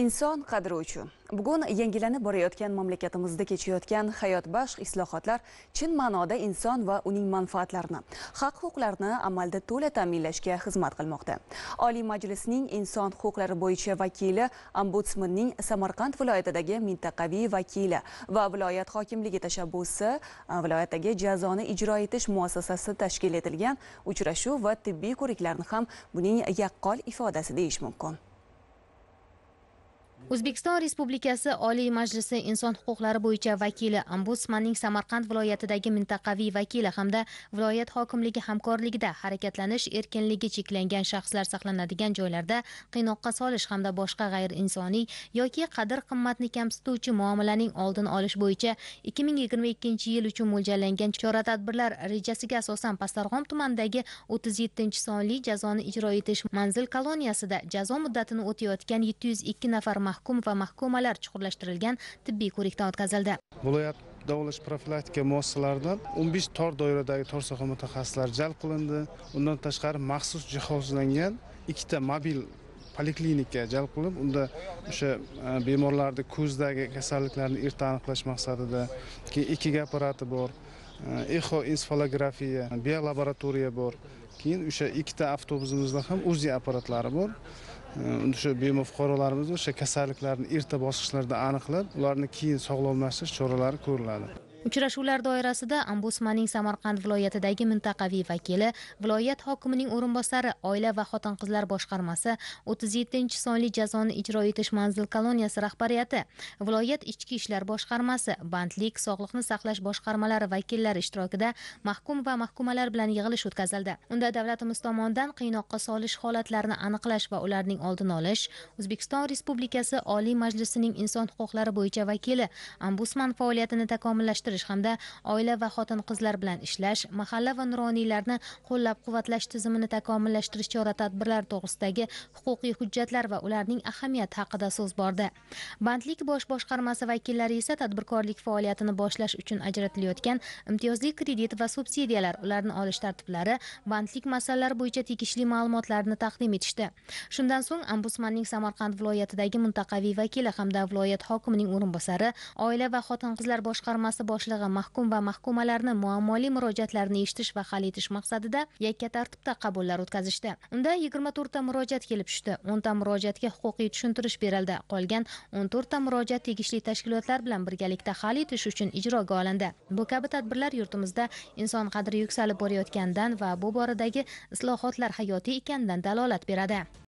inson qadri uchun bugun yangilanib borayotgan mamlakatimizda kechayotgan hayotbaxsh islohotlar chin ma'noda inson va uning manfaatlarini haq huquqlarini amalda to'la ta'minlashga xizmat qilmoqda oliy majlisning inson huquqlari bo'yicha vakili ombudsmanning samarqand viloyatidagi mintaqaviy vakili va viloyat hokimligi tashabbusi eh, viloyatdagi jazoni ijro etish muassasasi tashkil etilgan uchrashuv va tibbiy ko'riklarni ham buning yaqqol ifodasi deyish mumkin o'zbekiston respublikasi oliy majlisi inson huquqlari bo'yicha vakili ombudsmanning samarqand viloyatidagi mintaqaviy vakili hamda viloyat hokimligi hamkorligida harakatlanish erkinligi cheklangan shaxslar saqlanadigan joylarda qiynoqqa solish hamda boshqa g'ayriinsoniy yoki qadr qimmatni kamsituvchi muomalaning oldini olish bo'yicha 2022 yil uchun mo'ljallangan chora tadbirlar rejasiga asosan pastarg'om tumanidagi 37 sonli jazoni ijro etish manzil koloniyasida jazo muddatini o'tayotgan 702 nafar mahkum mahkum va mahkumalar chuqurlashtirilgan tibbiy ko'rikdan o'tkazildi viloyat davolash profilaktika muassasalaridan 15 tor doiradagi tor soha mutaxassislari jalb qilindi undan tashqari maxsus jihozlangan ikkita mobil poliklinika jalb qilib unda o'sha e, bemorlarni ko'zdagi kasalliklarni erta aniqlash maqsadida keyin ekg apparati bor eho insfolografiya biolaboratoriya bor keyin o'sha ikkita avtobusimizda ham uzi apparatlari bor o'sha bemor fuqarolarimiz o'sha kasalliklarni erta bosqichlarda aniqlab ularni keyin sog'lomlashtirish choralari ko'riladi uchrashuvlar doirasida ombudsmanning samarqand viloyatidagi mintaqaviy vakili viloyat hokimining o'rinbosari oila va xotin qizlar boshqarmasi o'ttiz yettinchi sonli jazoni ijro etish manzil koloniyasi rahbariyati viloyat ichki ishlar boshqarmasi bandlik sog'liqni saqlash boshqarmalari vakillari ishtirokida mahkum va mahkumalar bilan yig'ilish o'tkazildi unda davlatimiz tomonidan qiynoqqa solish holatlarini aniqlash va ularning oldini olish o'zbekiston respublikasi oliy majlisining inson huquqlari bo'yicha vakili ombudsman faoliyatini takomillashtirish oshirish hamda oila va xotin qizlar bilan ishlash mahalla va nuroniylarni qo'llab quvvatlash tizimini takomillashtirish chora tadbirlari to'g'risidagi huquqiy hujjatlar va ularning ahamiyati haqida so'z bordi bandlik bosh boshqarmasi vakillari esa tadbirkorlik faoliyatini boshlash uchun ajratilayotgan imtiyozli kredit va subsidiyalar ularni olish tartiblari bandlik masalalari bo'yicha tegishli ma'lumotlarni taqdim etishdi shundan so'ng ombudsmanning samarqand viloyatidagi mintaqaviy vakili hamda viloyat hokimining o'rinbosari oila va xotin qizlar boshqarmasi bosh boshlig'i mahkum va mahkumalarni muammoli murojaatlarini eshitish va hal etish maqsadida yakka tartibda qabullar o'tkazishdi unda yigirma to'rtta murojaat kelib tushdi o'nta murojaatga huquqiy tushuntirish berildi qolgan o'n to'rtta murojaat tegishli tashkilotlar bilan birgalikda hal etish uchun ijroga olindi bu kabi tadbirlar yurtimizda inson qadri yuksalib borayotganidan va bu boradagi islohotlar hayotiy ekanidan dalolat beradi